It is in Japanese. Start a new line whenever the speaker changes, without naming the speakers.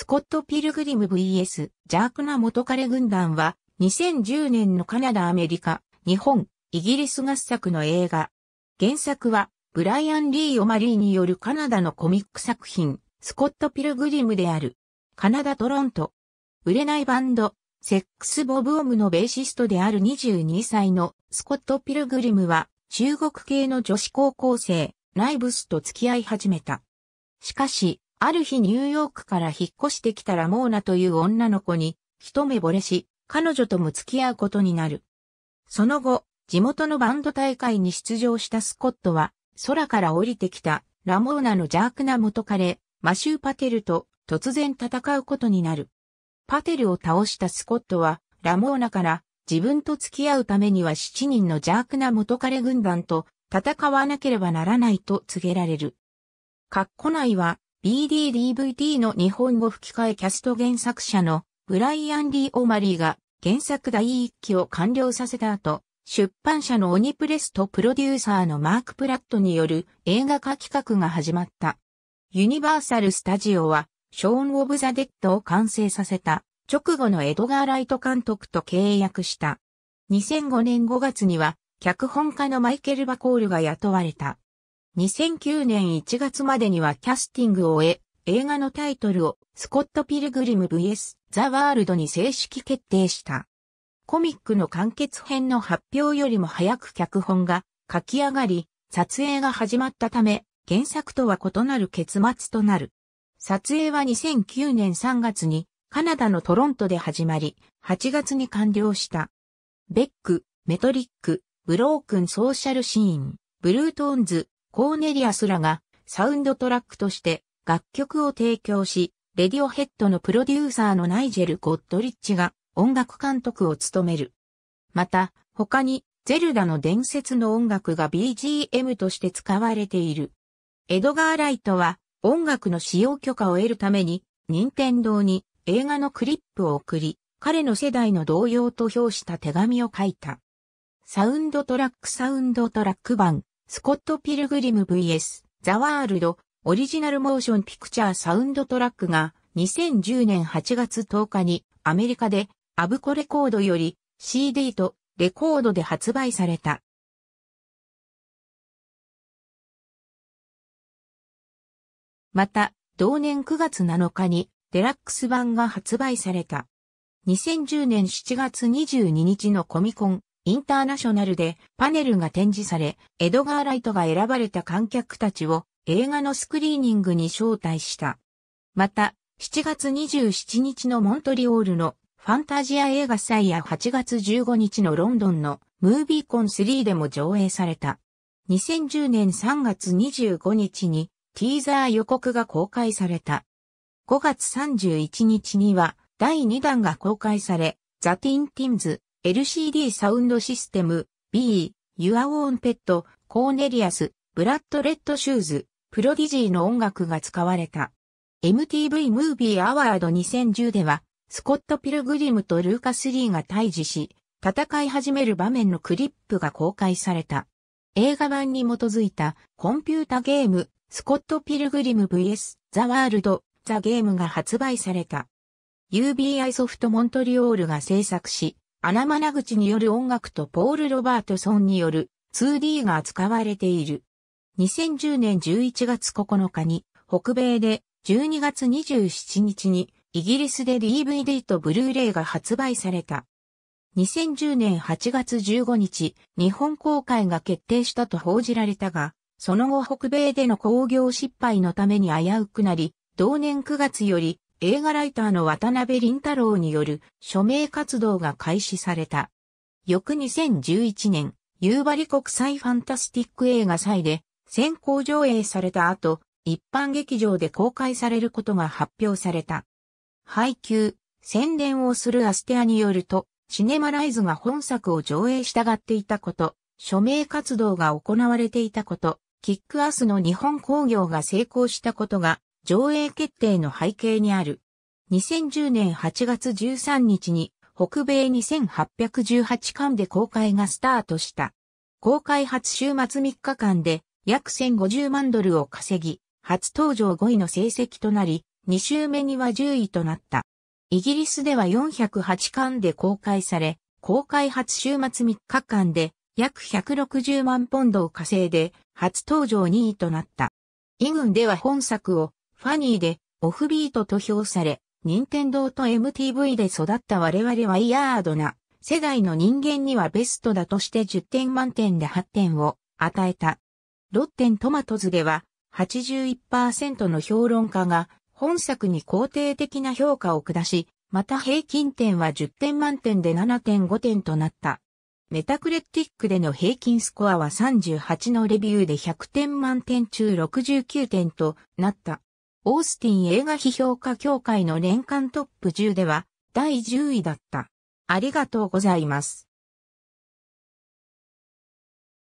スコット・ピルグリム vs 邪悪な元彼軍団は2010年のカナダ・アメリカ、日本、イギリス合作の映画。原作はブライアン・リー・オマリーによるカナダのコミック作品スコット・ピルグリムである。カナダ・トロント。売れないバンド、セックス・ボブ・オムのベーシストである22歳のスコット・ピルグリムは中国系の女子高校生、ライブスと付き合い始めた。しかし、ある日ニューヨークから引っ越してきたラモーナという女の子に一目惚れし、彼女とも付き合うことになる。その後、地元のバンド大会に出場したスコットは、空から降りてきたラモーナの邪悪な元彼、マシュー・パテルと突然戦うことになる。パテルを倒したスコットは、ラモーナから自分と付き合うためには7人の邪悪な元彼軍団と戦わなければならないと告げられる。カッコ内は b d d v d の日本語吹き替えキャスト原作者のブライアン・リー・オマリーが原作第1期を完了させた後、出版社のオニプレスとプロデューサーのマーク・プラットによる映画化企画が始まった。ユニバーサル・スタジオは、ショーン・オブ・ザ・デッドを完成させた直後のエドガー・ライト監督と契約した。2005年5月には、脚本家のマイケル・バコールが雇われた。2009年1月までにはキャスティングを終え、映画のタイトルをスコット・ピルグリム vs ザ・ワールドに正式決定した。コミックの完結編の発表よりも早く脚本が書き上がり、撮影が始まったため、原作とは異なる結末となる。撮影は2009年3月にカナダのトロントで始まり、8月に完了した。ベック、メトリック、ブロークンソーシャルシーン、ブルートーンズ、コーネリアスらがサウンドトラックとして楽曲を提供し、レディオヘッドのプロデューサーのナイジェル・ゴッドリッチが音楽監督を務める。また、他に、ゼルダの伝説の音楽が BGM として使われている。エドガー・ライトは、音楽の使用許可を得るために、任天堂に映画のクリップを送り、彼の世代の同様と評した手紙を書いた。サウンドトラックサウンドトラック版スコット・ピルグリム vs ザ・ワールドオリジナルモーションピクチャーサウンドトラックが2010年8月10日にアメリカでアブコレコードより CD とレコードで発売された。また、同年9月7日にデラックス版が発売された。2010年7月22日のコミコンインターナショナルでパネルが展示され、エドガー・ライトが選ばれた観客たちを映画のスクリーニングに招待した。また、7月27日のモントリオールのファンタジア映画祭や8月15日のロンドンのムービーコン3でも上映された。2010年3月25日にティーザー予告が公開された。5月31日には第2弾が公開され、ザ・ティン・ティンズ、LCD サウンドシステム、B、Your Own Pet、コーネリアス、ブラッドレッドシューズ、プロディジーの音楽が使われた。MTV ムービーアワード2010では、スコット・ピルグリムとルーカス・リーが対峙し、戦い始める場面のクリップが公開された。映画版に基づいたコンピュータゲーム、スコット・ピルグリム vs ザ・ワールド、ザ・ゲームが発売された。UBI ソフトモントリオールが制作し、アナマナ口による音楽とポール・ロバートソンによる 2D が扱われている。2010年11月9日に北米で12月27日にイギリスで DVD とブルーレイが発売された。2010年8月15日、日本公開が決定したと報じられたが、その後北米での興行失敗のために危うくなり、同年9月より映画ライターの渡辺林太郎による署名活動が開始された。翌2011年、夕張国際ファンタスティック映画祭で先行上映された後、一般劇場で公開されることが発表された。配給、宣伝をするアステアによると、シネマライズが本作を上映したがっていたこと、署名活動が行われていたこと、キックアスの日本工業が成功したことが上映決定の背景にある。2010年8月13日に北米2818巻で公開がスタートした。公開初週末3日間で約1050万ドルを稼ぎ、初登場5位の成績となり、2週目には10位となった。イギリスでは408巻で公開され、公開初週末3日間で約160万ポンドを稼いで、初登場2位となった。インでは本作をファニーでオフビートと評され、任天堂と MTV で育った我々はイヤードな世代の人間にはベストだとして10点満点で8点を与えた。ロッテントマトズでは81%の評論家が本作に肯定的な評価を下し、また平均点は10点満点で7.5点となった。メタクレティックでの平均スコアは38のレビューで100点満点中69点となった。オースティン映画批評家協会の年間トップ10では第10位だった。ありがとうございます。